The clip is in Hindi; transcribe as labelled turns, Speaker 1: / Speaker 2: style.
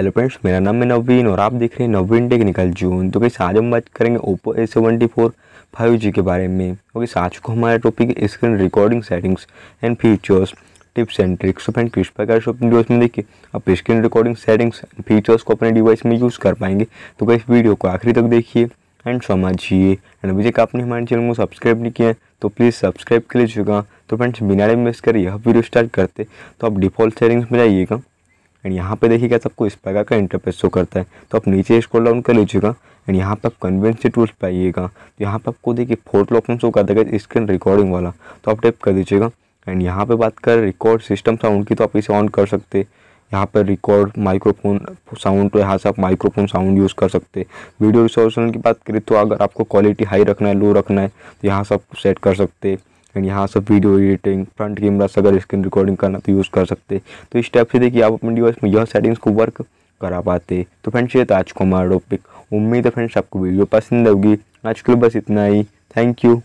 Speaker 1: हेलो फ्रेंड्स मेरा नाम है नवीन और आप देख रहे हैं नवीन टेक्निकल जून तो कैसे आज हम बात करेंगे Oppo A seventy four five G के बारे में ओके तो आज को हमारा topic screen recording settings and features tips and tricks तो फ्रेंड किस प्रकार से अपने डिवाइस में देखिए आप screen recording settings and features को अपने डिवाइस में यूज़ कर पाएंगे तो कैसे वीडियो को आखिरी तक देखिए एंड समझिए एंड अभी तक आपने हमारे चैनल को सब्सक्राइब नहीं किया है तो प्लीज़ सब्सक्राइब कर लीजिएगा तो फ्रेंड्स बिना टाइम वेस्ट कर यह वीडियो स्टार्ट करते तो आप डिफ़ॉल्ट सेटिंग्स में जाइएगा एंड यहाँ पे देखिए क्या सबको इस प्रकार का इंटरफेस शो करता है तो आप नीचे स्क्रॉल डाउन कर लीजिएगा एंड यहाँ पर आप कन्वेंसी टूल्स पाइएगा तो यहाँ पर आपको देखिए फोटो ऑप्शन शो कर देगा स्क्रीन रिकॉर्डिंग वाला तो आप टाइप कर दीजिएगा एंड यहाँ पे बात कर रिकॉर्ड सिस्टम साउंड की तो आप इसे ऑन कर सकते यहाँ पर रिकॉर्ड माइक्रोफोन साउंड तो यहाँ से आप माइक्रोफोन साउंड यूज़ कर सकते वीडियो रिसोल्यूशन की बात करें तो अगर आपको क्वालिटी हाई रखना है लो रखना है तो यहाँ से आप सेट कर सकते एंड यहाँ से वीडियो एडिटिंग फ्रंट कैमरा से अगर स्क्रीन रिकॉर्डिंग करना तो यूज़ कर सकते तो इस टाइप से देखिए आप अपने डिवाइस में यह सेटिंग्स को वर्क करा पाते तो फ्रेंड्स ये तो आज को हमारा टॉपिक उम्मीद है फ्रेंड्स आपको वीडियो पसंद होगी आज के लिए बस इतना ही थैंक यू